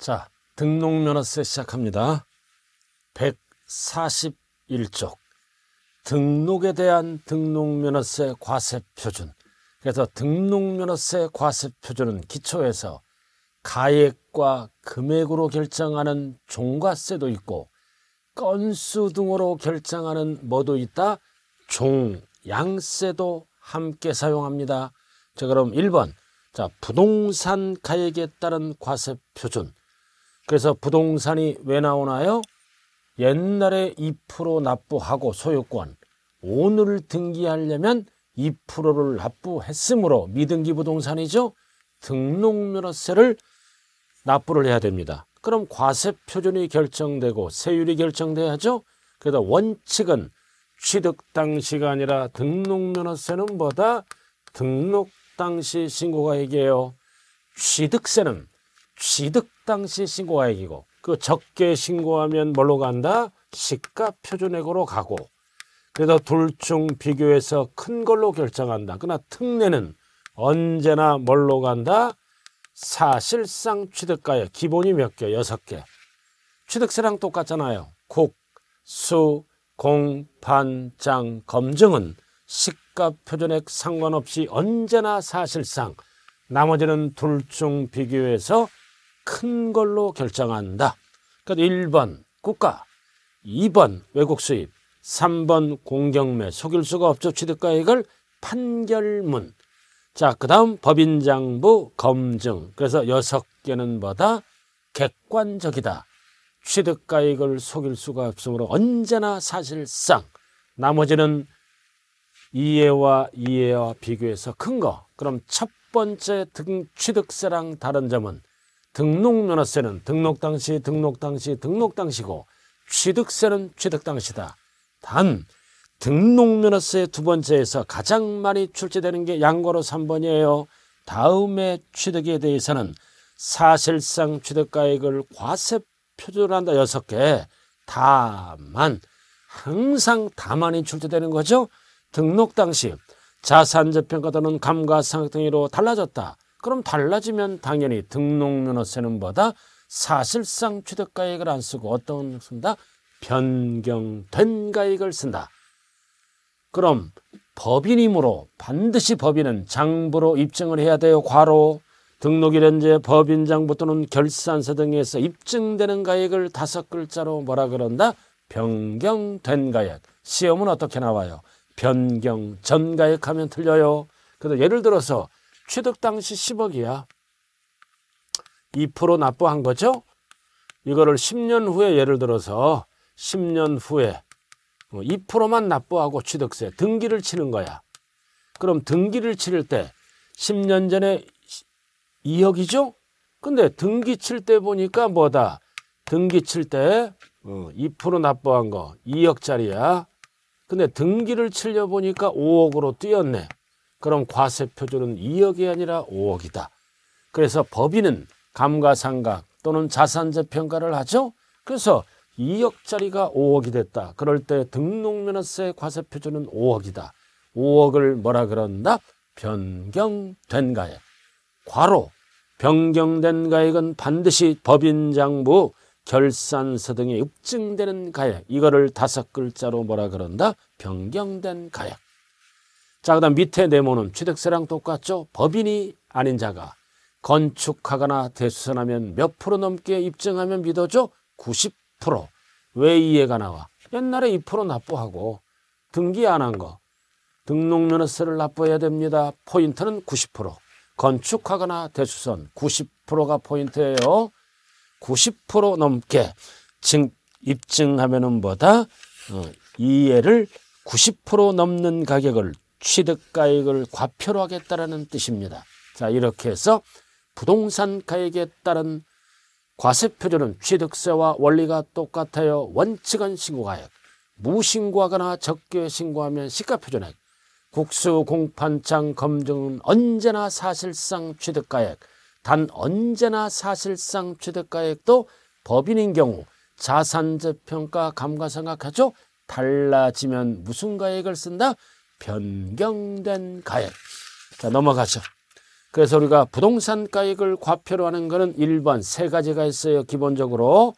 자, 등록면허세 시작합니다. 141쪽. 등록에 대한 등록면허세 과세표준. 그래서 등록면허세 과세표준은 기초에서 가액과 금액으로 결정하는 종과세도 있고 건수 등으로 결정하는 뭐도 있다? 종양세도 함께 사용합니다. 자, 그럼 1번. 자, 부동산 가액에 따른 과세 표준. 그래서 부동산이 왜 나오나요? 옛날에 2% 납부하고 소유권 오늘 등기하려면 2%를 납부했으므로 미등기 부동산이죠. 등록면허세를 납부를 해야 됩니다. 그럼 과세 표준이 결정되고 세율이 결정돼야죠. 그래서 원칙은 취득 당시가 아니라 등록면허세는 뭐다? 등록 당시 신고가액이에요. 취득세는 취득 당시 신고가액이고 그 적게 신고하면 뭘로 간다? 시가 표준액으로 가고 그래서 둘 중 비교해서 큰 걸로 결정한다. 그러나 특례는 언제나 뭘로 간다? 사실상 취득가액 기본이 몇 개? 여섯 개. 취득세랑 똑같잖아요. 국, 수, 공, 반, 장, 검증은 시가 표준액 상관없이 언제나 사실상 나머지는 둘 중 비교해서 큰 걸로 결정한다. 그러니까 1번 국가, 2번 외국 수입, 3번 공경매, 속일 수가 없죠. 취득가액을 판결문. 자, 그 다음 법인장부 검증. 그래서 여섯 개는 뭐다? 객관적이다. 취득가액을 속일 수가 없으므로 언제나 사실상 나머지는 이해와 이해와 비교해서 큰 거. 그럼 첫 번째 등 취득세랑 다른 점은 등록면허세는 등록 당시 등록 당시 등록 당시고 취득세는 취득 당시다. 단 등록면허세 두 번째에서 가장 많이 출제되는 게 양과로 3번이에요. 다음에 취득에 대해서는 사실상 취득가액을 과세 표준으로 한다 6개 다만 항상 다만이 출제되는 거죠. 등록 당시 자산재평가 또는 감가상각 등으로 달라졌다. 그럼 달라지면 당연히 등록면허세는 보다 사실상 취득가액을 안 쓰고 어떤 쓴다? 변경된 가액을 쓴다. 그럼 법인이므로 반드시 법인은 장부로 입증을 해야 돼요. 과로 등록일 현재 법인 장부 또는 결산서 등에서 입증되는 가액을 다섯 글자로 뭐라 그런다? 변경된 가액. 시험은 어떻게 나와요? 변경 전 가액하면 틀려요. 그래서 예를 들어서 취득 당시 10억이야. 2% 납부한 거죠? 이거를 10년 후에 예를 들어서 10년 후에 2%만 뭐 납부하고 취득세 등기를 치는 거야. 그럼 등기를 치를 때 10년 전에 2억이죠? 근데 등기 칠 때 보니까 뭐다? 등기 칠 때2% 어, 납부한 거 2억짜리야. 근데 등기를 치려 보니까 5억으로 뛰었네. 그럼 과세 표준은 2억이 아니라 5억이다. 그래서 법인은 감가상각 또는 자산재 평가를 하죠. 그래서 2억짜리가 5억이 됐다. 그럴 때 등록면허세 과세 표준은 5억이다. 5억을 뭐라 그런다? 변경된 가액. 과로 변경된 가액은 반드시 법인장부 결산서 등에 입증되는 가액 이거를 다섯 글자로 뭐라 그런다? 변경된 가액 자, 그 다음 밑에 네모는 취득세랑 똑같죠? 법인이 아닌 자가 건축하거나 대수선하면 몇 프로 넘게 입증하면 믿어줘? 90%. 왜 이해가 나와? 옛날에 2% 납부하고 등기 안 한 거. 등록면허세를 납부해야 됩니다. 포인트는 90%. 건축하거나 대수선 90%가 포인트예요. 90% 넘게 증, 입증하면은 뭐다? 어, 이해를 90% 넘는 가격을 취득가액을 과표로 하겠다라는 뜻입니다. 자 이렇게 해서 부동산 가액에 따른 과세표준은 취득세와 원리가 똑같아요. 원칙은 신고가액, 무신고하거나 적게 신고하면 시가표준액, 국수 공판장 검증은 언제나 사실상 취득가액, 단 언제나 사실상 취득가액도 법인인 경우 자산재평가 감가상각하죠. 달라지면 무슨 가액을 쓴다? 변경된 가액. 자, 넘어가죠. 그래서 우리가 부동산 가액을 과표로 하는 것은 1번 세 가지가 있어요. 기본적으로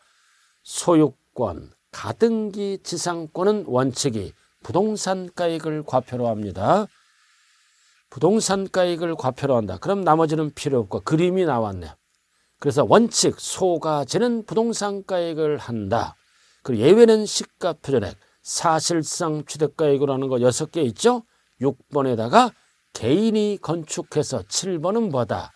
소유권, 가등기 지상권은 원칙이 부동산 가액을 과표로 합니다. 부동산 가액을 과표로 한다. 그럼 나머지는 필요 없고 그림이 나왔네요. 그래서 원칙 소가지는 부동산 가액을 한다. 그리고 예외는 시가 표준액. 사실상 취득가액이라는 거 6개 있죠? 6번에다가 개인이 건축해서 7번은 뭐다?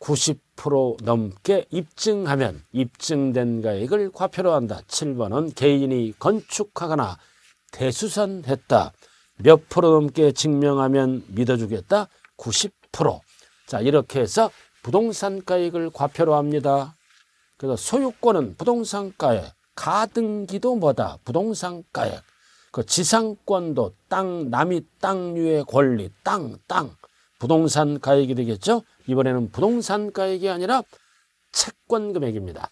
90% 넘게 입증하면 입증된 가액을 과표로 한다. 7번은 개인이 건축하거나 대수선했다. 몇 프로 넘게 증명하면 믿어주겠다? 90%. 자, 이렇게 해서 부동산 가액을 과표로 합니다. 그래서 소유권은 부동산 가액, 가등기도 뭐다? 부동산 가액. 그 지상권도 땅, 남이 땅위의 권리, 땅, 땅. 부동산 가액이 되겠죠? 이번에는 부동산 가액이 아니라 채권 금액입니다.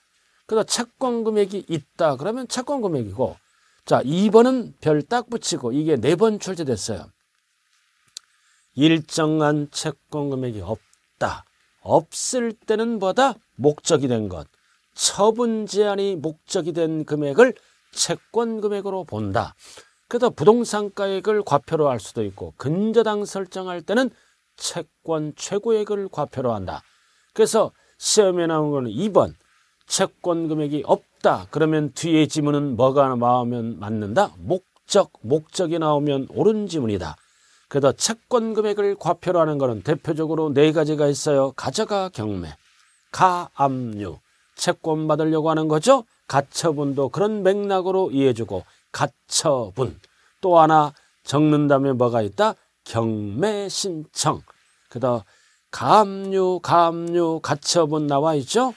그래서 채권 금액이 있다 그러면 채권 금액이고 자 2번은 별 딱 붙이고 이게 네 번 출제됐어요. 일정한 채권 금액이 없다. 없을 때는 뭐다? 목적이 된 것. 처분 제한이 목적이 된 금액을 채권 금액으로 본다. 그래서 부동산 가액을 과표로 할 수도 있고 근저당 설정할 때는 채권 최고액을 과표로 한다. 그래서 시험에 나온 거는 2번 채권 금액이 없다. 그러면 뒤에 지문은 뭐가 나오면 맞는다? 목적, 목적이 나오면 옳은 지문이다. 그래서 채권 금액을 과표로 하는 거는 대표적으로 네 가지가 있어요. 가져가 경매, 가압류, 채권받으려고 하는 거죠. 가처분도 그런 맥락으로 이해해주고 가처분 또 하나 적는 다음에 뭐가 있다? 경매 신청 그다음 가압류 감류 가처분 나와 있죠.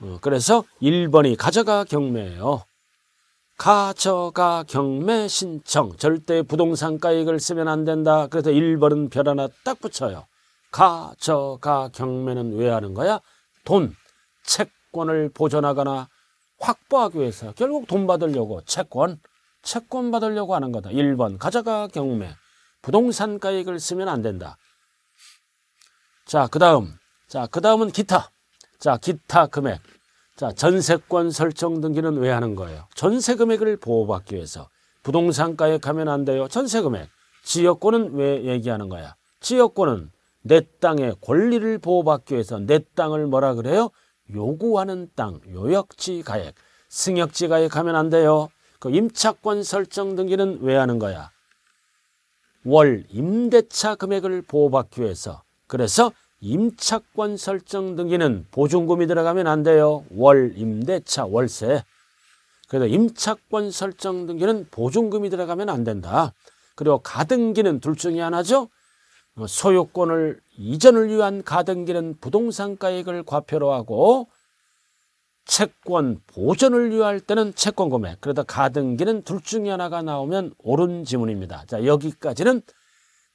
어, 그래서 1번이 가져가 경매예요. 가져가 경매 신청 절대 부동산가액을 쓰면 안 된다. 그래서 1번은 별 하나 딱 붙여요. 가져가 경매는 왜 하는 거야? 돈, 채권. 주권을 보존하거나 확보하기 위해서 결국 돈 받으려고 채권, 채권 받으려고 하는 거다. 1번 가져가 경매, 부동산 가액을 쓰면 안 된다. 자, 그 다음. 자, 그 다음은 기타. 자, 기타 금액. 자, 전세권 설정 등기는 왜 하는 거예요? 전세 금액을 보호받기 위해서. 부동산 가액하면 안 돼요. 전세 금액. 지역권은 왜 얘기하는 거야? 지역권은 내 땅의 권리를 보호받기 위해서 내 땅을 뭐라 그래요? 요구하는 땅, 요역지 가액, 승역지 가액하면 안 돼요. 그 임차권 설정 등기는 왜 하는 거야? 월 임대차 금액을 보호받기 위해서. 그래서 임차권 설정 등기는 보증금이 들어가면 안 돼요. 월 임대차 월세. 그래서 임차권 설정 등기는 보증금이 들어가면 안 된다. 그리고 가등기는 둘 중에 하나죠. 뭐 소유권을 이전을 위한 가등기는 부동산 가액을 과표로 하고 채권 보전을 유할 때는 채권 구매. 그러다 가등기는 둘 중에 하나가 나오면 옳은 지문입니다. 자 여기까지는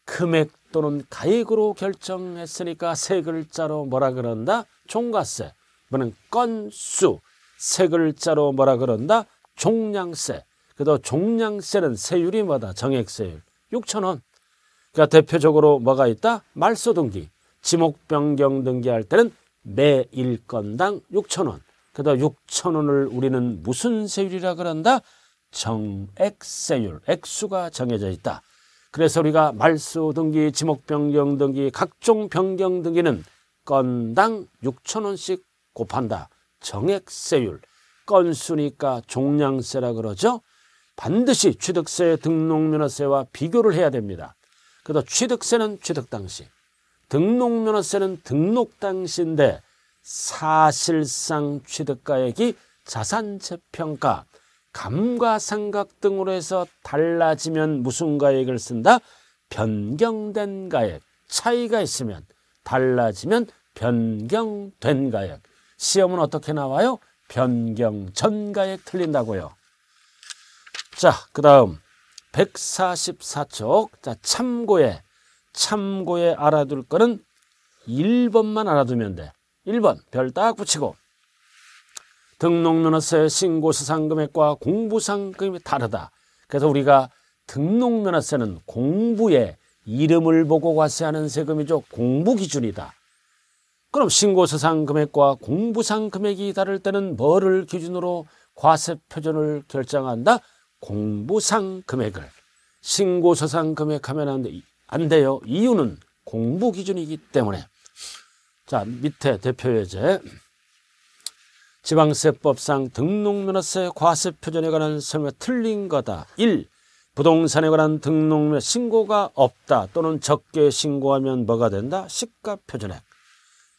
금액 또는 가액으로 결정했으니까 세 글자로 뭐라 그런다? 종가세 뭐는 건수 세 글자로 뭐라 그런다? 종량세 그래도 종량세는 세율이 뭐다? 정액세율 6천원 그러니까 대표적으로 뭐가 있다? 말소 등기, 지목 변경 등기할 때는 매 일건당 6천 원. 그다 6천 원을 우리는 무슨 세율이라 그런다? 정액세율, 액수가 정해져 있다. 그래서 우리가 말소 등기, 지목 변경 등기, 각종 변경 등기는 건당 6천 원씩 곱한다. 정액세율. 건수니까 종량세라 그러죠. 반드시 취득세, 등록면허세와 비교를 해야 됩니다. 그다 취득세는 취득 당시, 등록면허세는 등록 당시인데 사실상 취득가액이 자산재평가, 감가상각 등으로 해서 달라지면 무슨 가액을 쓴다? 변경된 가액, 차이가 있으면 달라지면 변경된 가액. 시험은 어떻게 나와요? 변경 전 가액 틀린다고요. 자, 그 다음 144쪽. 자, 참고에, 참고에 알아둘 거는 1번만 알아두면 돼. 1번, 별 딱 붙이고. 등록면허세 신고수상 금액과 공부상 금액이 다르다. 그래서 우리가 등록면허세는 공부에 이름을 보고 과세하는 세금이죠. 공부 기준이다. 그럼 신고서상 금액과 공부상 금액이 다를 때는 뭐를 기준으로 과세 표준을 결정한다? 공부상 금액을 신고서상 금액하면 안, 돼. 안 돼요. 이유는 공부 기준이기 때문에. 자, 밑에 대표예제. 지방세법상 등록면허세 과세표준에 관한 설명 틀린 거다. 1. 부동산에 관한 등록면 신고가 없다 또는 적게 신고하면 뭐가 된다? 시가표준액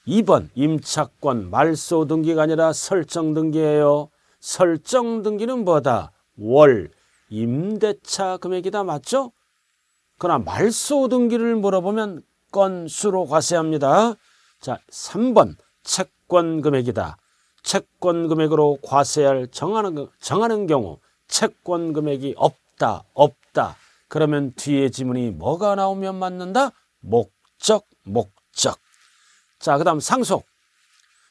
2번 임차권 말소 등기가 아니라 설정 등기예요. 설정 등기는 뭐다? 월, 임대차 금액이다 맞죠? 그러나 말소 등기를 물어보면 건수로 과세합니다. 자, 3번 채권 금액이다. 채권 금액으로 과세할 정하는, 정하는 경우 채권 금액이 없다, 없다. 그러면 뒤에 지문이 뭐가 나오면 맞는다? 목적, 목적. 자, 그 다음 상속.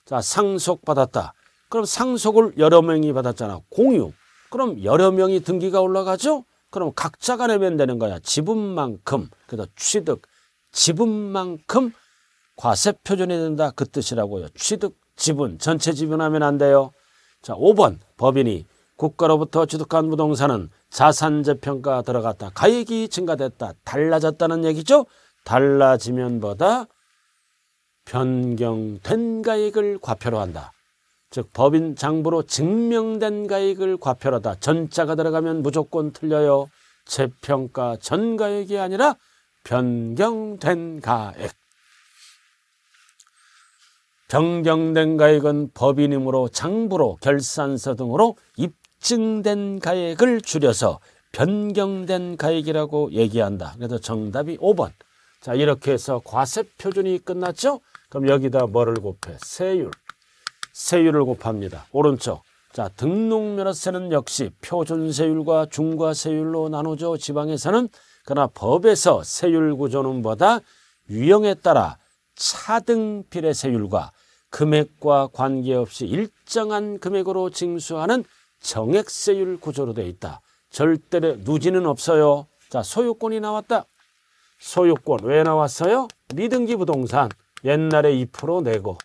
자, 상속 받았다. 그럼 상속을 여러 명이 받았잖아. 공유. 그럼 여러 명이 등기가 올라가죠? 그럼 각자가 내면 되는 거야. 지분만큼, 그래서 취득, 지분만큼 과세 표준이 된다 그 뜻이라고요. 취득 지분, 전체 지분하면 안 돼요. 자, 5번 법인이 국가로부터 취득한 부동산은 자산 재평가 들어갔다. 가액이 증가됐다. 달라졌다는 얘기죠. 달라지면 보다 변경된 가액을 과표로 한다. 즉 법인 장부로 증명된 가액을 과표하다 전자가 들어가면 무조건 틀려요. 재평가 전가액이 아니라 변경된 가액. 변경된 가액은 법인이므로 장부로 결산서 등으로 입증된 가액을 줄여서 변경된 가액이라고 얘기한다. 그래서 정답이 5번. 자 이렇게 해서 과세 표준이 끝났죠? 그럼 여기다 뭐를 곱해? 세율. 세율을 곱합니다. 오른쪽. 자, 등록면허세는 역시 표준세율과 중과세율로 나누죠. 지방에서는 그러나 법에서 세율 구조는 보다 유형에 따라 차등필의 세율과 금액과 관계없이 일정한 금액으로 징수하는 정액세율 구조로 되어 있다. 절대로 누지는 없어요. 자, 소유권이 나왔다. 소유권 왜 나왔어요? 미등기 부동산 옛날에 2% 내고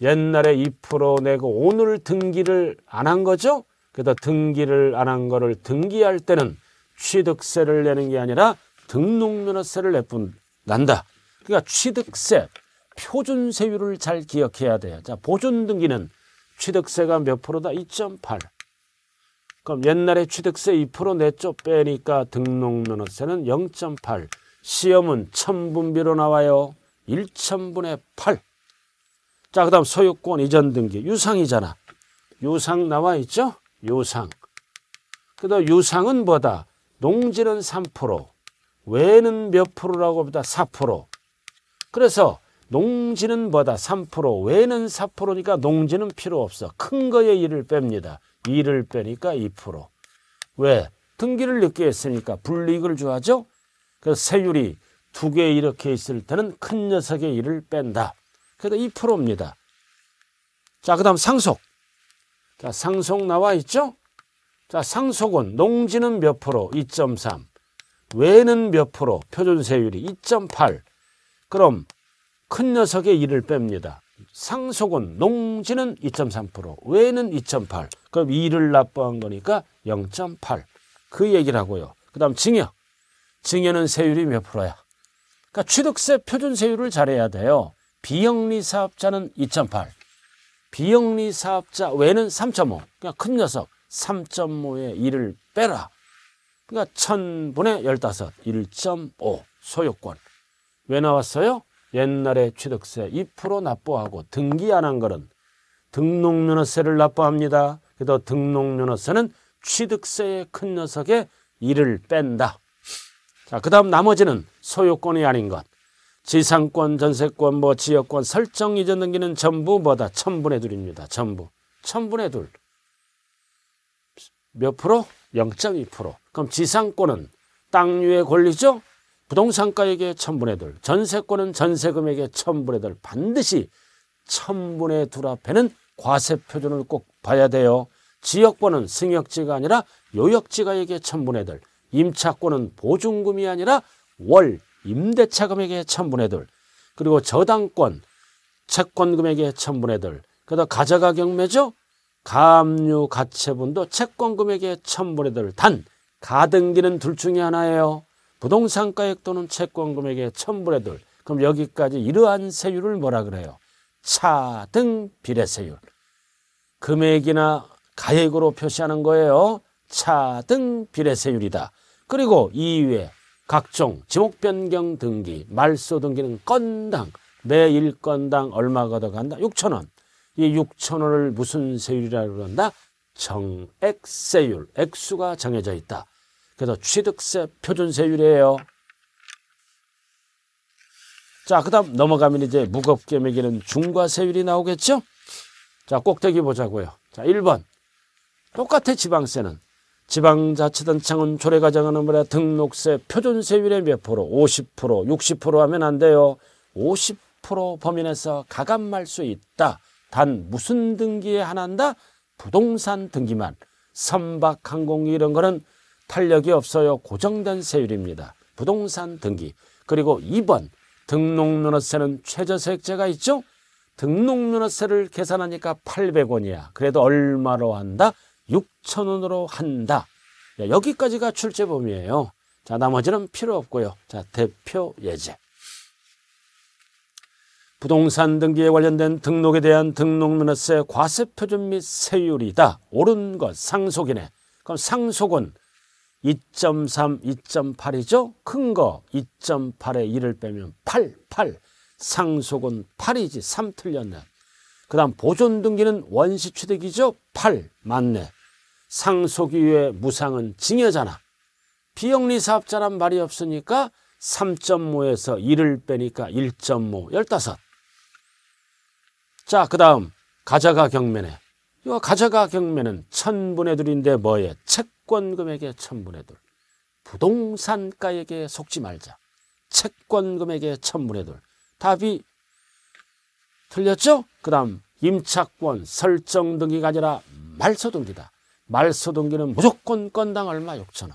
옛날에 2% 내고 오늘 등기를 안 한 거죠? 그래서 등기를 안 한 거를 등기할 때는 취득세를 내는 게 아니라 등록면허세를 내뿐난다. 그러니까 취득세, 표준세율을 잘 기억해야 돼요. 자, 보존등기는 취득세가 몇 프로다? 2.8. 그럼 옛날에 취득세 2% 내쪽 빼니까 등록면허세는 0.8. 시험은 천분비로 나와요. 1천분의 8. 자, 그 다음 소유권 이전 등기. 유상이잖아. 유상 나와 있죠? 유상. 그 다음 유상은 뭐다? 농지는 3%. 외는 몇 프로라고 보다 4%. 그래서 농지는 뭐다 3% 외는 4%니까 농지는 필요 없어. 큰 거에 1을 뺍니다. 2를 빼니까 2%. 왜? 등기를 늦게 했으니까 불이익을 줘야죠. 그래서 세율이 두 개 이렇게 있을 때는 큰 녀석의 1을 뺀다. 그래서 2%입니다. 자, 그 다음 상속. 자, 상속 나와 있죠? 자, 상속은 농지는 몇 프로? 2.3. 외는 몇 프로? 표준세율이 2.8. 그럼 큰 녀석의 2을 뺍니다. 상속은 농지는 2.3%, 외는 2.8. 그럼 2를 납부한 거니까 0.8. 그 얘기를 하고요. 그 다음 증여. 증여는 세율이 몇 프로야? 그러니까 취득세 표준세율을 잘해야 돼요. 비영리 사업자는 2.8 비영리 사업자 외는 에3.5 그냥 큰 녀석 3.5의 1을 빼라 그러니까 1000분의 15 1.5 소유권 왜 나왔어요? 옛날에 취득세 2% 납부하고 등기 안 한 거는 등록면허세를 납부합니다. 그래서 등록면허세는 취득세의 큰녀석에 1을 뺀다. 자, 그 다음 나머지는 소유권이 아닌 것. 지상권, 전세권, 뭐 지역권 설정 이전 등기는 전부 뭐다? 천분의 둘입니다. 전부. 천분의 둘. 몇 프로? 0.2%. 그럼 지상권은 땅위의 권리죠? 부동산가액의 천분의 둘. 전세권은 전세금액의 천분의 둘. 반드시 천분의 둘 앞에는 과세 표준을 꼭 봐야 돼요. 지역권은 승역지가 아니라 요역지가액의 천분의 둘. 임차권은 보증금이 아니라 월 임대차 금액의 천분의 들 그리고 저당권, 채권 금액의 천분의 들 그다음 가져가 경매죠. 가압류 가채분도 채권 금액의 천분의 들단 가등기는 둘 중에 하나예요. 부동산 가액 또는 채권 금액의 천분의 들 그럼 여기까지 이러한 세율을 뭐라 그래요? 차등 비례세율. 금액이나 가액으로 표시하는 거예요. 차등 비례세율이다. 그리고 이외 각종 지목 변경 등기, 말소 등기는 건당 매일 건당 얼마가 더 간다? 6천 원. 이 6천 원을 무슨 세율이라 그런다? 정액세율, 액수가 정해져 있다. 그래서 취득세 표준세율이에요. 자, 그 다음 넘어가면 이제 무겁게 매기는 중과세율이 나오겠죠? 자, 꼭대기 보자고요. 자, 1번. 똑같아 지방세는 지방자치단 체는조례가정하는 말에 등록세 표준세율의 몇 프로 50% 60% 하면 안 돼요 50% 범위 내에서 가감할 수 있다 단 무슨 등기에 한한다 부동산 등기만 선박 항공기 이런 거는 탄력이 없어요 고정된 세율입니다 부동산 등기 그리고 2번 등록면허세는 최저세액제가 있죠 등록면허세를 계산하니까 800원이야 그래도 얼마로 한다 6천원으로 한다. 자, 네, 여기까지가 출제 범위예요. 자, 나머지는 필요 없고요. 자, 대표 예제. 부동산 등기에 관련된 등록에 대한 등록면허세 과세 표준 및 세율이다. 옳은 것 상속이네. 그럼 상속은 2.3, 2.8이죠? 큰 거 2.8에 1을 빼면 8, 8. 상속은 8이지. 3 틀렸네. 그 다음 보존 등기는 원시 취득이죠. 8. 맞네. 상속 이외 무상은 징여잖아. 비영리 사업자란 말이 없으니까 3.5에서 1을 빼니까 1.5, 15. 자, 그 다음 가져가 경매네. 이거 가져가 경매는 천분의 둘인데 뭐예요 채권금액의 천분의 둘. 부동산가액에 속지 말자. 채권금액의 천분의 둘. 답이 틀렸죠? 그 다음 임차권, 설정 등기가 아니라 말소 등기다. 말소 등기는 무조건 건당 얼마 6천원.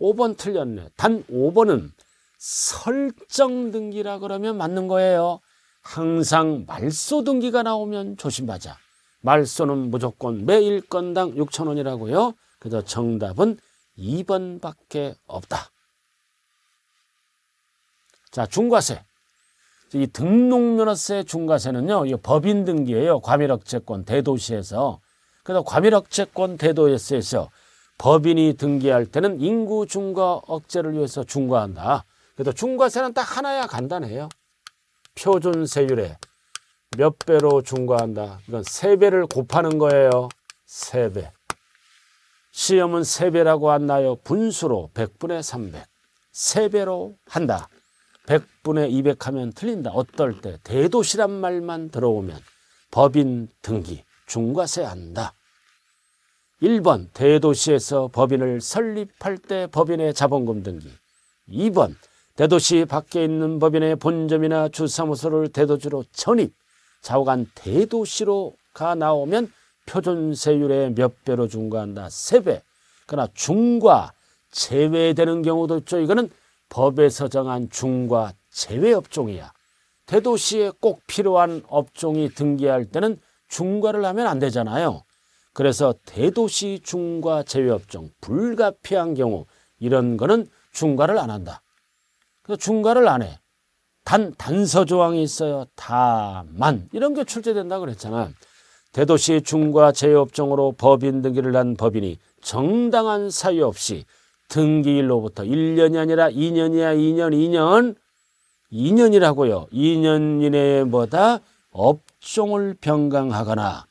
5번 틀렸네. 단 5번은 설정 등기라 그러면 맞는 거예요. 항상 말소 등기가 나오면 조심하자. 말소는 무조건 매일 건당 6천원이라고요. 그래서 정답은 2번밖에 없다. 자, 중과세. 이 등록면허세 중과세는요, 이 법인 등기예요. 과밀억제권 대도시에서. 그래서 과밀억제권 대도시에서 법인이 등기할 때는 인구 중과 억제를 위해서 중과한다. 그래서 중과세는 딱 하나야 간단해요. 표준세율에 몇 배로 중과한다. 이건 세 배를 곱하는 거예요. 세 배. 시험은 세 배라고 안 나요. 분수로 백분의 삼백. 세 배로 한다. 100분의 200 하면 틀린다. 어떨 때 대도시란 말만 들어오면 법인 등기 중과세 한다. 1번 대도시에서 법인을 설립할 때 법인의 자본금 등기 2번 대도시 밖에 있는 법인의 본점이나 주사무소를 대도시로 전입 좌우간 대도시로가 나오면 표준세율의 몇 배로 중과한다. 3배 그러나 중과 제외되는 경우도 있죠. 이거는 법에 서정한 중과 제외 업종이야. 대도시에 꼭 필요한 업종이 등기할 때는 중과를 하면 안 되잖아요. 그래서 대도시 중과 제외 업종 불가피한 경우 이런 거는 중과를 안 한다. 그래서 중과를 안 해. 단 단서 조항이 있어요. 다만 이런 게 출제된다 그랬잖아. 대도시 중과 제외 업종으로 법인 등기를 한 법인이 정당한 사유 없이 등기일로부터 1년이 아니라 2년이야 2년 2년 2년이라고요. 2년 이내에 뭐다 업종을 변경하거나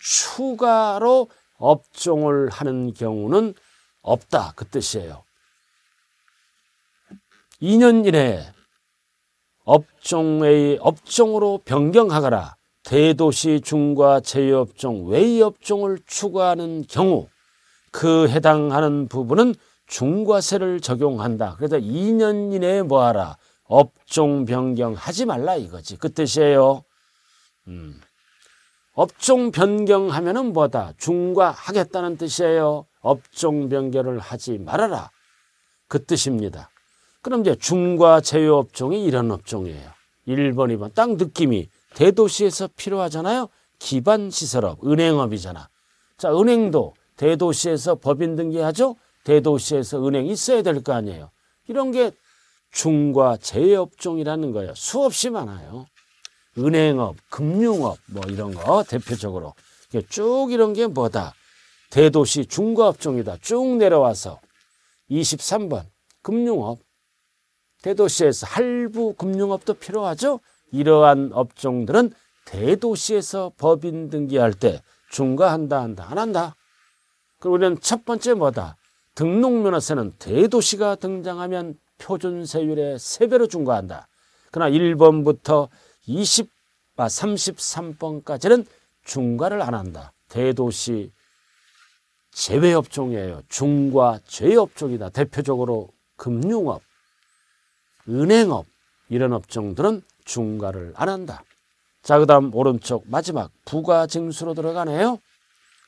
추가로 업종을 하는 경우는 없다 그 뜻이에요. 2년 이내에 업종의 업종으로 변경하거나 대도시 중과 제휴업종 외의 업종을 추가하는 경우 그 해당하는 부분은 중과세를 적용한다. 그래서 2년 이내에 뭐하라. 업종 변경하지 말라 이거지. 그 뜻이에요. 음. 업종 변경하면은 뭐다? 중과하겠다는 뜻이에요. 업종 변경을 하지 말아라. 그 뜻입니다. 그럼 이제 중과 제휴 업종이 이런 업종이에요. 1번, 2번. 딱 느낌이 대도시에서 필요하잖아요. 기반 시설업, 은행업이잖아. 자, 은행도 대도시에서 법인 등기하죠. 대도시에서 은행이 있어야 될 거 아니에요. 이런 게 중과 재업종이라는 거예요. 수없이 많아요. 은행업, 금융업 뭐 이런 거 대표적으로 쭉 이런 게 뭐다. 대도시 중과업종이다. 쭉 내려와서 23번 금융업 대도시에서 할부 금융업도 필요하죠. 이러한 업종들은 대도시에서 법인 등기할 때 중과한다 한다 안 한다. 그리고 우리는 첫 번째 뭐다. 등록면허세는 대도시가 등장하면 표준세율의 세배로 중과한다. 그러나 1번부터 20, 아, 33번까지는 중과를 안 한다. 대도시 제외업종이에요. 중과 제외업종이다. 대표적으로 금융업, 은행업 이런 업종들은 중과를 안 한다. 자, 그 다음 오른쪽 마지막 부가징수로 들어가네요.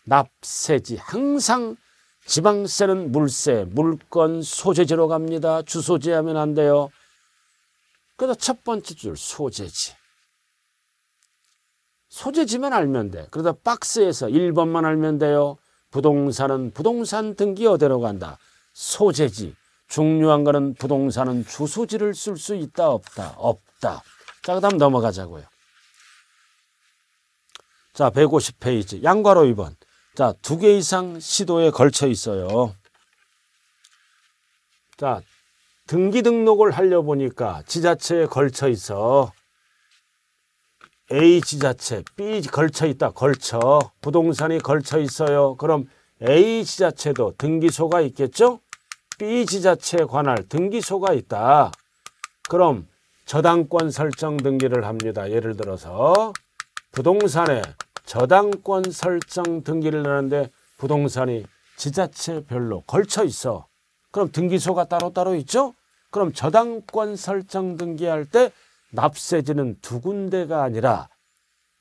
납세지 항상 지방세는 물세, 물건, 소재지로 갑니다. 주소지 하면 안 돼요. 그래서 첫 번째 줄 소재지. 소재지만 알면 돼. 그러다 박스에서 1번만 알면 돼요. 부동산은 부동산 등기 어디로 간다. 소재지. 중요한 거는 부동산은 주소지를 쓸 수 있다 없다. 없다. 자, 그 다음 넘어가자고요. 자, 150페이지. 양괄호 2번. 자, 두 개 이상 시도에 걸쳐 있어요. 자, 등기 등록을 하려 보니까 지자체에 걸쳐 있어. A 지자체, B 걸쳐 있다, 걸쳐. 부동산이 걸쳐 있어요. 그럼 A 지자체도 등기소가 있겠죠? B 지자체에 관할 등기소가 있다. 그럼 저당권 설정 등기를 합니다. 예를 들어서 부동산에 저당권 설정 등기를 하는데 부동산이 지자체별로 걸쳐 있어. 그럼 등기소가 따로따로 있죠? 그럼 저당권 설정 등기할 때 납세지는 두 군데가 아니라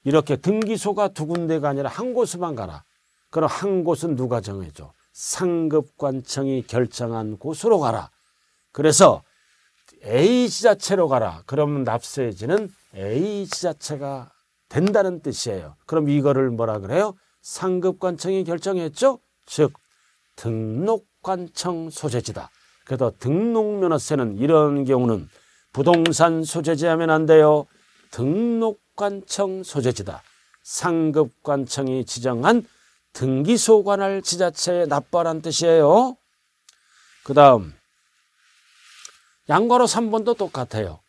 이렇게 등기소가 두 군데가 아니라 한 곳만 가라. 그럼 한 곳은 누가 정해줘? 상급관청이 결정한 곳으로 가라. 그래서 A 지자체로 가라. 그러면 납세지는 A 지자체가 된다는 뜻이에요. 그럼 이거를 뭐라 그래요? 상급관청이 결정했죠? 즉 등록관청 소재지다. 그래서 등록면허세는 이런 경우는 부동산 소재지 하면 안 돼요. 등록관청 소재지다. 상급관청이 지정한 등기소 관할 지자체에 납부하란 뜻이에요. 그 다음 양과로 3번도 똑같아요.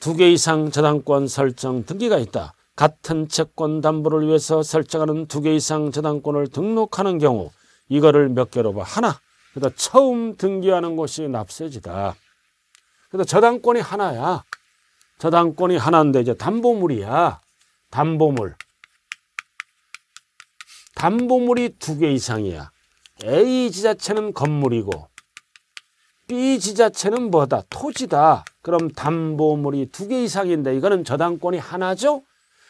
두 개 이상 저당권 설정 등기가 있다. 같은 채권 담보를 위해서 설정하는 두 개 이상 저당권을 등록하는 경우 이거를 몇 개로 봐 하나 그래 처음 등기하는 것이 납세지다 그래 저당권이 하나야 저당권이 하나인데 이제 담보물이야 담보물 담보물이 두 개 이상이야 A 지자체는 건물이고 B 지자체는 뭐다? 토지다. 그럼 담보물이 두 개 이상인데 이거는 저당권이 하나죠?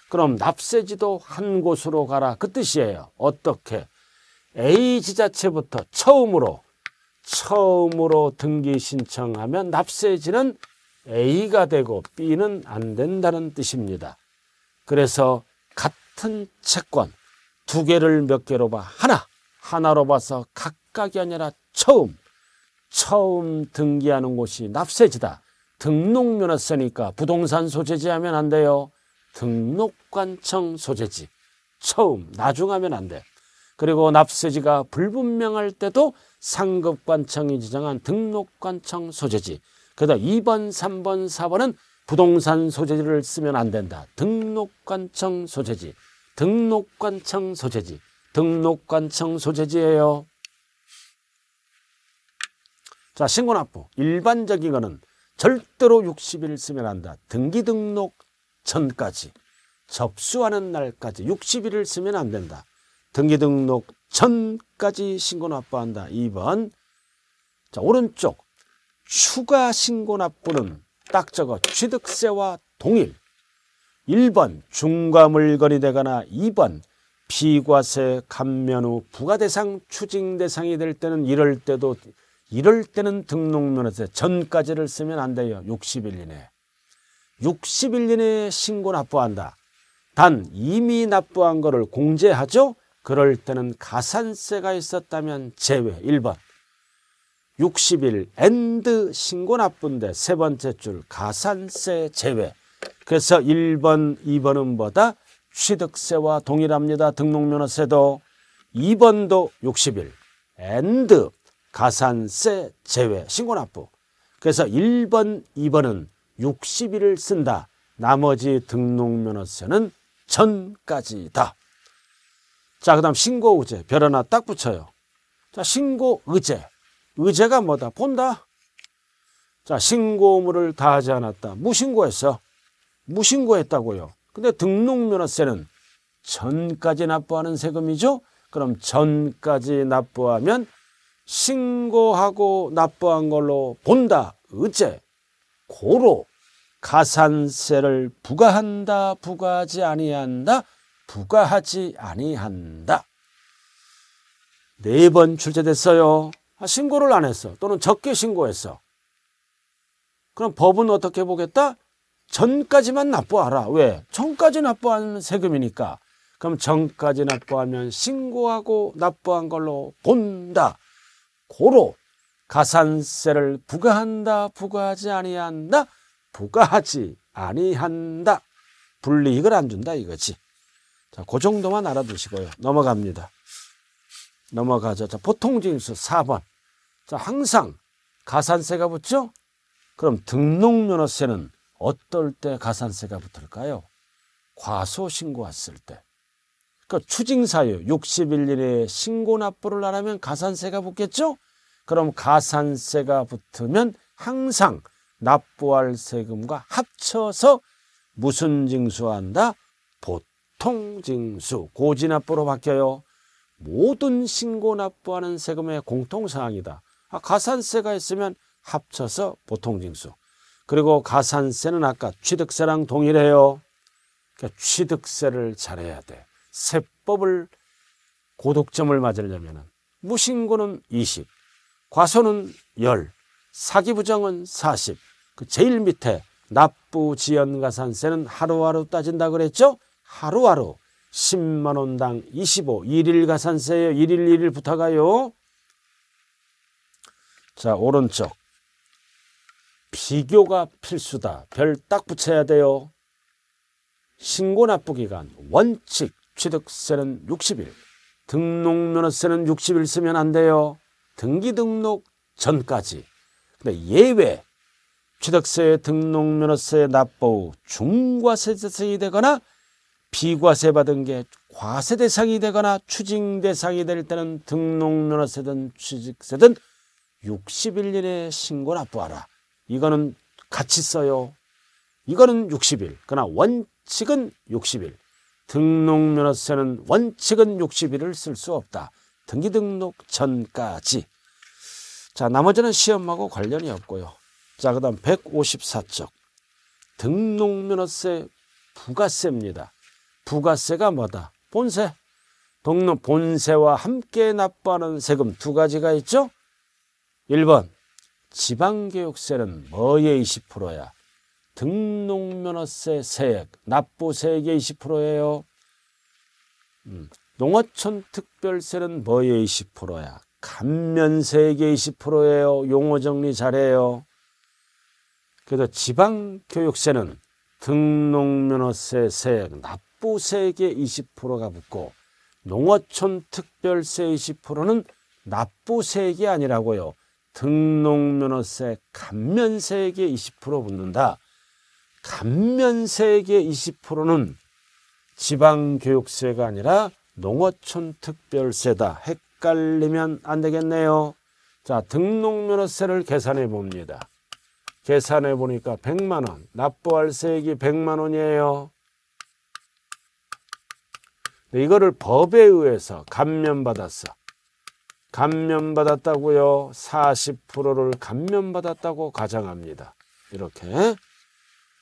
그럼 납세지도 한 곳으로 가라 그 뜻이에요. 어떻게? A 지자체부터 처음으로 처음으로 등기 신청하면 납세지는 A가 되고 B는 안 된다는 뜻입니다. 그래서 같은 채권 두 개를 몇 개로 봐 하나 하나로 봐서 각각이 아니라 처음 처음 등기하는 곳이 납세지다. 등록면허 쓰니까 부동산 소재지 하면 안 돼요. 등록관청 소재지. 처음, 나중하면 안 돼. 그리고 납세지가 불분명할 때도 상급관청이 지정한 등록관청 소재지. 그다 2번, 3번, 4번은 부동산 소재지를 쓰면 안 된다. 등록관청 소재지. 등록관청 소재지. 등록관청 소재지예요. 자, 신고납부. 일반적인 거는 절대로 60일 쓰면 한다. 등기등록 전까지 접수하는 날까지 60일을 쓰면 안 된다. 등기 등록 전까지 신고 납부한다. 2번 자 오른쪽 추가 신고 납부는 딱 적어 취득세와 동일 1번 중과 물건이 되거나 2번 비과세 감면 후 부가 대상 추징 대상이 될 때는 이럴 때도 이럴 때는 등록면허세 전까지를 쓰면 안 돼요. 60일 이내. 6 1년에 신고 납부한다. 단 이미 납부한 거를 공제하죠. 그럴 때는 가산세가 있었다면 제외 1번 60일 엔드 신고 납부인데 세 번째 줄 가산세 제외 그래서 1번 2번은 뭐다? 취득세와 동일합니다. 등록면허세도 2번도 60일 엔드 가산세 제외 신고 납부 그래서 1번 2번은 60일을 쓴다. 나머지 등록면허세는 전까지다. 자, 그 다음 신고 의제. 별 하나 딱 붙여요. 자, 신고 의제. 의제가 뭐다? 본다. 자, 신고물을 다 하지 않았다. 무신고했어. 무신고했다고요. 근데 등록면허세는 전까지 납부하는 세금이죠? 그럼 전까지 납부하면 신고하고 납부한 걸로 본다. 의제. 고로 가산세를 부과한다 부과하지 아니한다 부과하지 아니한다 네 번 출제됐어요 신고를 안 했어 또는 적게 신고했어 그럼 법은 어떻게 보겠다? 전까지만 납부하라 왜? 전까지 납부하 세금이니까 그럼 전까지 납부하면 신고하고 납부한 걸로 본다 고로 가산세를 부과한다 부과하지 아니한다 부과하지 아니한다. 불리익을 안 준다 이거지. 자, 그 정도만 알아두시고요. 넘어갑니다. 넘어가죠. 자, 보통징수 4번. 자, 항상 가산세가 붙죠? 그럼 등록면허세는 어떨 때 가산세가 붙을까요? 과소 신고했을 때. 그러니까 추징사유 61일에 신고 납부를 안 하면 가산세가 붙겠죠? 그럼 가산세가 붙으면 항상 납부할 세금과 합쳐서 무슨 징수한다? 보통 징수, 고지납부로 바뀌어요. 모든 신고 납부하는 세금의 공통사항이다. 아, 가산세가 있으면 합쳐서 보통 징수. 그리고 가산세는 아까 취득세랑 동일해요. 그러니까 취득세를 잘해야 돼. 세법을 고독점을 맞으려면 무신고는 20, 과소는 10, 사기부정은 40, 그 제일 밑에 납부 지연가산세는 하루하루 따진다 그랬죠? 하루하루 10만 원당 25 1일 가산세예요. 1일 1일 부탁가요 자, 오른쪽. 비교가 필수다. 별 딱 붙여야 돼요. 신고 납부 기간 원칙 취득세는 60일. 등록면허세는 60일 쓰면 안 돼요. 등기 등록 전까지. 근데 예외 취득세, 등록면허세 납부 후 중과세 대상이 되거나 비과세 받은 게 과세 대상이 되거나 추징 대상이 될 때는 등록면허세든 취득세든 60일 이내에 신고 납부하라. 이거는 같이 써요. 이거는 60일. 그러나 원칙은 60일. 등록면허세는 원칙은 60일을 쓸 수 없다. 등기 등록 전까지. 자, 나머지는 시험하고 관련이 없고요. 자, 그 다음 154쪽. 등록면허세 부가세입니다. 부가세가 뭐다? 본세. 등록 본세와 함께 납부하는 세금 두 가지가 있죠? 1번. 지방교육세는 뭐의 20%야? 등록면허세 세액, 납부세액의 20%예요. 음. 농어촌 특별세는 뭐의 20%야? 감면세액의 20%예요. 용어 정리 잘해요. 그래서 지방교육세는 등록면허세세 액 납부세액의 20%가 붙고 농어촌 특별세 20%는 납부세액이 아니라고요. 등록면허세 감면세액의 20% 붙는다. 감면세액의 20%는 지방교육세가 아니라 농어촌 특별세다. 헷갈리면 안 되겠네요. 자, 등록면허세를 계산해 봅니다. 계산해 보니까 100만 원. 납부할 세액이 100만 원이에요. 이거를 법에 의해서 감면받았어. 감면받았다고요. 40%를 감면받았다고 가정합니다. 이렇게.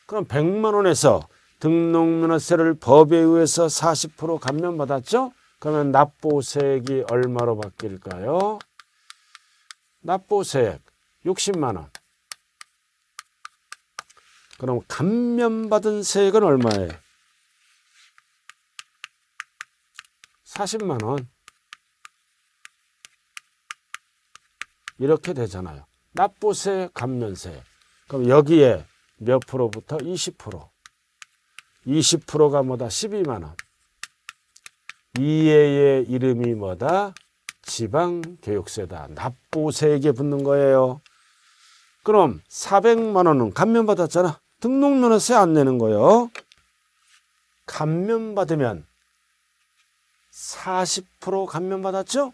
그럼 100만 원에서 등록면허세를 법에 의해서 40% 감면받았죠? 그러면 납부세액이 얼마로 바뀔까요? 납부세액 60만 원. 그럼 감면받은 세액은 얼마예요? 40만 원. 이렇게 되잖아요. 납부세, 감면세. 그럼 여기에 몇 프로부터 20%. 20%가 뭐다? 12만 원. 이해의 이름이 뭐다? 지방교육세다. 납부세에게 붙는 거예요. 그럼 400만 원은 감면받았잖아. 등록면허세 안 내는 거요. 감면받으면 40% 감면받았죠?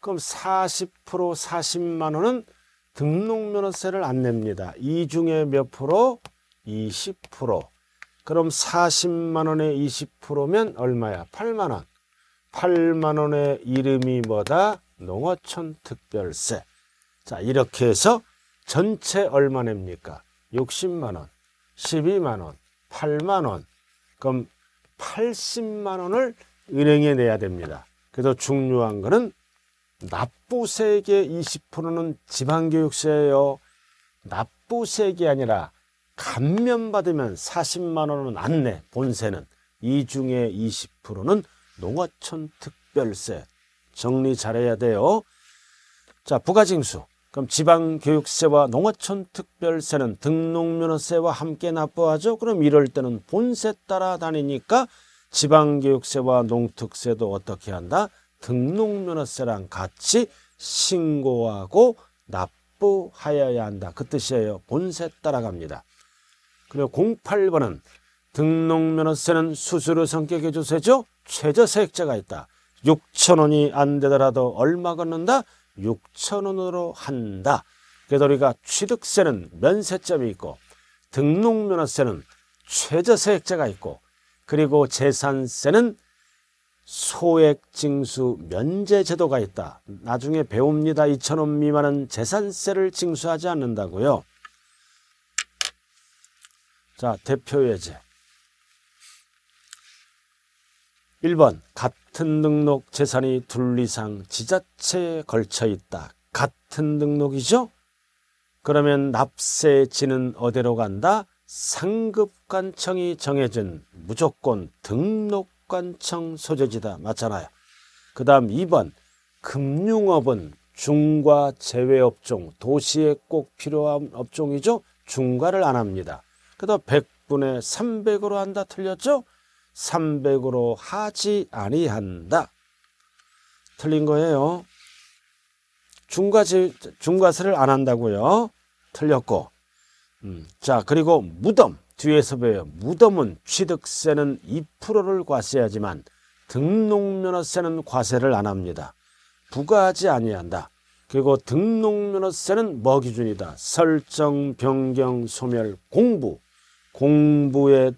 그럼 40% 40만 원은 등록면허세를 안 냅니다. 이 중에 몇 프로? 20%. 그럼 40만 원에 20%면 얼마야? 8만 원. 8만 원의 이름이 뭐다? 농어촌 특별세. 자, 이렇게 해서 전체 얼마 냅니까? 60만 원. 12만원, 8만원, 그럼 80만원을 은행에 내야 됩니다. 그래서 중요한 거는 납부세액의 20%는 지방교육세예요. 납부세액이 아니라 감면받으면 40만원은 안 내, 본세는. 이 중에 20%는 농어촌 특별세. 정리 잘해야 돼요. 자, 부가징수. 그럼 지방교육세와 농어촌특별세는 등록면허세와 함께 납부하죠. 그럼 이럴 때는 본세 따라 다니니까 지방교육세와 농특세도 어떻게 한다? 등록면허세랑 같이 신고하고 납부하여야 한다. 그 뜻이에요. 본세 따라갑니다. 그리고 08번은 등록면허세는 수수료 성격의 조세죠. 최저세액자가 있다. 6천원이 안 되더라도 얼마 걷는다? 6천 원으로 한다. 그래서 우리가 취득세는 면세점이 있고 등록면허세는 최저세액자가 있고 그리고 재산세는 소액징수 면제제도가 있다. 나중에 배웁니다. 2천원 미만은 재산세를 징수하지 않는다고요. 자, 대표예제. 1번 같은 등록 재산이 둘 이상 지자체에 걸쳐 있다. 같은 등록이죠? 그러면 납세지는 어디로 간다? 상급관청이 정해준 무조건 등록관청 소재지다. 맞잖아요. 그 다음 2번 금융업은 중과 제외업종, 도시에 꼭 필요한 업종이죠? 중과를 안 합니다. 그 다음 100분의 300으로 한다. 틀렸죠? 300으로 하지 아니한다. 틀린 거예요. 중과세, 중과세를 안 한다고요. 틀렸고. 음, 자, 그리고 무덤. 뒤에서 봐요. 무덤은 취득세는 2%를 과세하지만 등록면허세는 과세를 안 합니다. 부과하지 아니한다. 그리고 등록면허세는 뭐 기준이다. 설정, 변경, 소멸, 공부. 공부의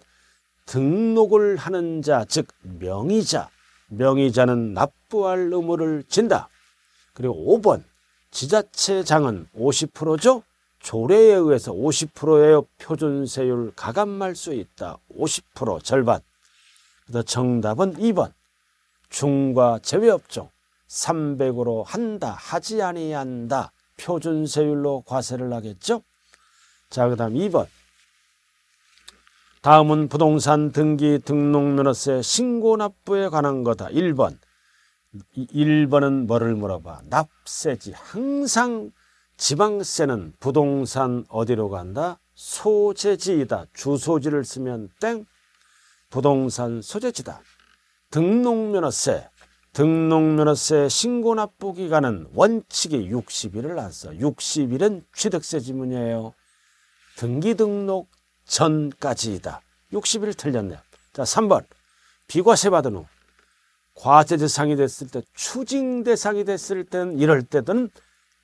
등록을 하는 자, 즉 명의자, 명의자는 납부할 의무를 진다. 그리고 5번 지자체장은 50%죠? 조례에 의해서 50%의 표준세율 가감할 수 있다. 50% 절반. 정답은 2번. 중과 제외업종 300으로 한다, 하지 아니한다. 표준세율로 과세를 하겠죠? 자, 그 다음 2번. 다음은 부동산 등기 등록면허세 신고 납부에 관한 거다. 1번. 1번은 뭐를 물어봐? 납세지. 항상 지방세는 부동산 어디로 간다? 소재지이다. 주소지를 쓰면 땡. 부동산 소재지다. 등록면허세. 등록면허세 신고 납부 기간은 원칙이 60일을 안써 60일은 취득세 지문이에요. 등기 등록 전까지이다. 60일 틀렸네요. 자, 3번. 비과세 받은 후 과세 대상이 됐을 때 추징 대상이 됐을 때는 이럴 때든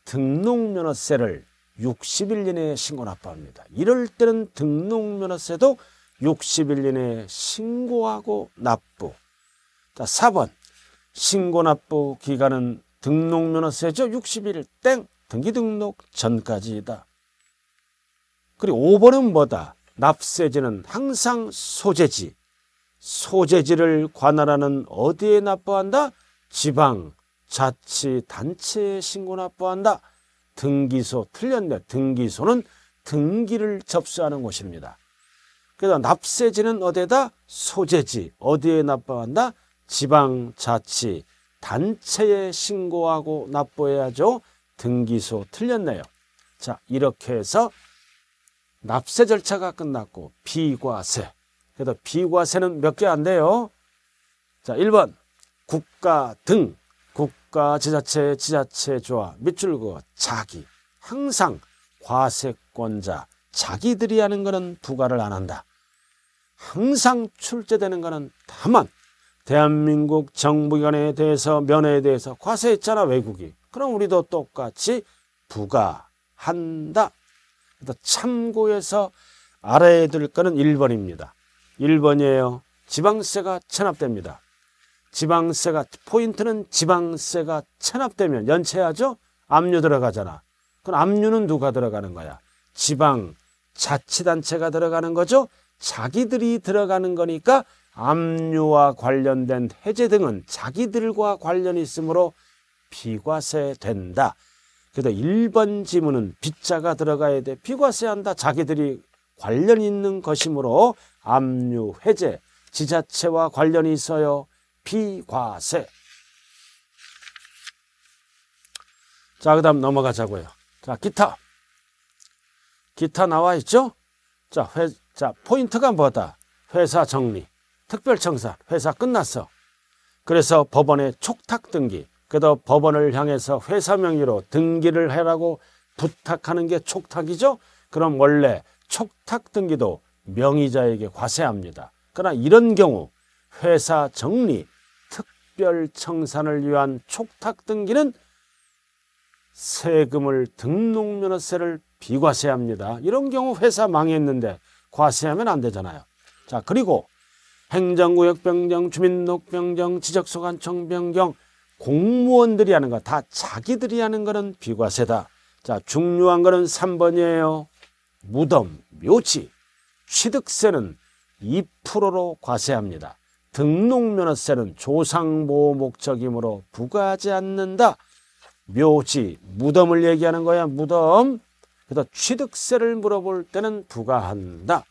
등록면허세를 60일 이내에 신고 납부합니다. 이럴 때는 등록면허세도 60일 이내에 신고하고 납부. 자, 4번. 신고 납부 기간은 등록면허세죠. 60일 땡. 등기 등록 전까지이다. 그리고 5번은 뭐다? 납세지는 항상 소재지. 소재지를 관할하는 어디에 납부한다? 지방, 자치단체에 신고 납부한다. 등기소 틀렸네. 등기소는 등기를 접수하는 곳입니다. 그래서 납세지는 어디다 에 소재지. 어디에 납부한다? 지방, 자치, 단체에 신고하고 납부해야죠. 등기소 틀렸네요. 자, 이렇게 해서 납세 절차가 끝났고 비과세. 그래서 비과세는 몇 개 안 돼요. 자, 1번 국가 등 국가 지자체 지자체 조합 밑줄 그 자기 항상 과세권자 자기들이 하는 거는 부과를 안 한다. 항상 출제되는 거는 다만 대한민국 정부기관에 대해서 면회에 대해서 과세했잖아 외국이. 그럼 우리도 똑같이 부과한다. 참고해서 알아야 될 것은 1번입니다. 1번이에요. 지방세가 체납됩니다. 지방세가 포인트는 지방세가 체납되면 연체하죠. 압류 들어가잖아. 그럼 압류는 누가 들어가는 거야? 지방 자치단체가 들어가는 거죠. 자기들이 들어가는 거니까 압류와 관련된 해제 등은 자기들과 관련이 있으므로 비과세 된다. 그래서 1번 지문은 빗자가 들어가야 돼. 피과세한다 자기들이 관련 있는 것이므로 압류 해제 지자체와 관련이 있어요. 피과세 자, 그 다음 넘어가자고요. 자, 기타. 기타 나와 있죠? 자, 회, 자, 포인트가 뭐다? 회사 정리, 특별청산, 회사 끝났어. 그래서 법원에 촉탁 등기, 그래서 법원을 향해서 회사 명의로 등기를 해라고 부탁하는 게 촉탁이죠. 그럼 원래 촉탁 등기도 명의자에게 과세합니다. 그러나 이런 경우 회사 정리, 특별 청산을 위한 촉탁 등기는 세금을 등록면허세를 비과세합니다. 이런 경우 회사 망했는데 과세하면 안 되잖아요. 자 그리고 행정구역 변경, 주민록 변경, 지적소관청 변경, 공무원들이 하는 거 다 자기들이 하는 거는 비과세다. 자, 중요한 거는 3번이에요. 무덤, 묘지, 취득세는 2%로 과세합니다. 등록면허세는 조상보호 목적이므로 부과하지 않는다. 묘지, 무덤을 얘기하는 거야, 무덤. 그래서 취득세를 물어볼 때는 부과한다.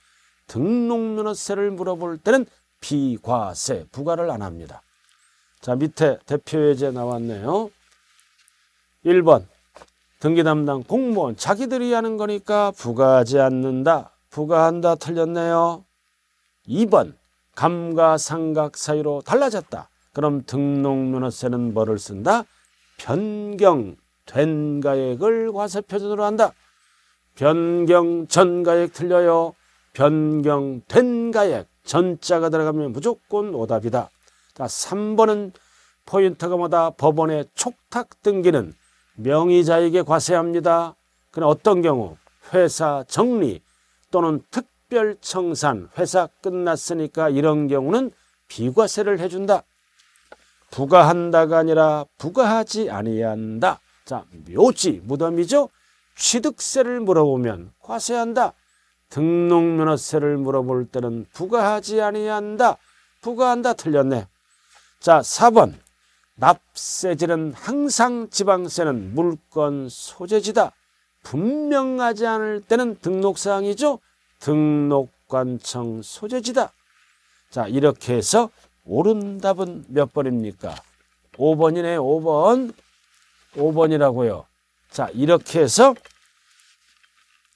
등록면허세를 물어볼 때는 비과세, 부과를 안 합니다. 자, 밑에 대표예제 나왔네요. 1번. 등기 담당 공무원 자기들이 하는 거니까 부과하지 않는다. 부과한다 틀렸네요. 2번. 감과 상각 사이로 달라졌다. 그럼 등록면허세는 뭐를 쓴다? 변경된 가액을 과세표준으로 한다. 변경 전 가액 틀려요. 변경된 가액 전자가 들어가면 무조건 오답이다. 자, 그러니까 3번은 포인트가 뭐다 법원의 촉탁 등기는 명의자에게 과세합니다. 그러나 어떤 경우 회사 정리 또는 특별 청산 회사 끝났으니까 이런 경우는 비과세를 해준다. 부과한다가 아니라 부과하지 아니한다. 자 묘지 무덤이죠. 취득세를 물어보면 과세한다. 등록면허세를 물어볼 때는 부과하지 아니한다. 부과한다 틀렸네. 자, 4번. 납세지는 항상 지방세는 물건 소재지다. 분명하지 않을 때는 등록사항이죠. 등록관청 소재지다. 자, 이렇게 해서 옳은 답은 몇 번입니까? 5번이네, 5번. 5번이라고요. 자, 이렇게 해서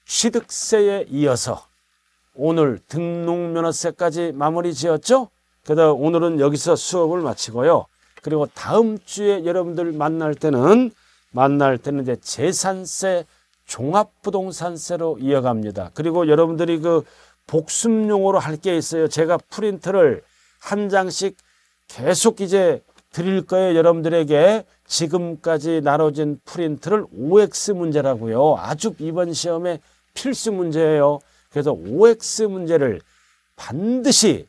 취득세에 이어서 오늘 등록면허세까지 마무리 지었죠? 그래서 오늘은 여기서 수업을 마치고요. 그리고 다음 주에 여러분들 만날 때는 만날 때는 이제 재산세 종합부동산세로 이어갑니다. 그리고 여러분들이 그 복습용으로 할 게 있어요. 제가 프린트를 한 장씩 계속 이제 드릴 거예요. 여러분들에게 지금까지 나눠진 프린트를 OX 문제라고요. 아주 이번 시험에 필수 문제예요. 그래서 OX 문제를 반드시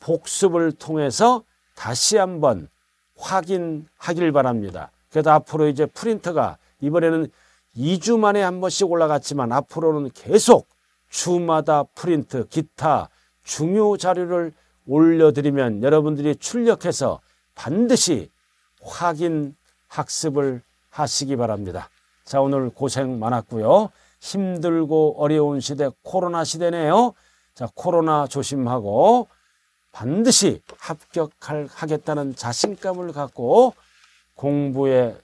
복습을 통해서 다시 한번 확인하길 바랍니다. 그래서 앞으로 이제 프린트가 이번에는 2주 만에 한 번씩 올라갔지만 앞으로는 계속 주마다 프린트, 기타, 중요 자료를 올려드리면 여러분들이 출력해서 반드시 확인 학습을 하시기 바랍니다. 자, 오늘 고생 많았고요. 힘들고 어려운 시대, 코로나 시대네요. 자, 코로나 조심하고 반드시 합격하겠다는 자신감을 갖고 공부에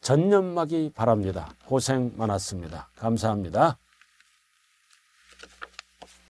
전념하기 바랍니다. 고생 많았습니다. 감사합니다.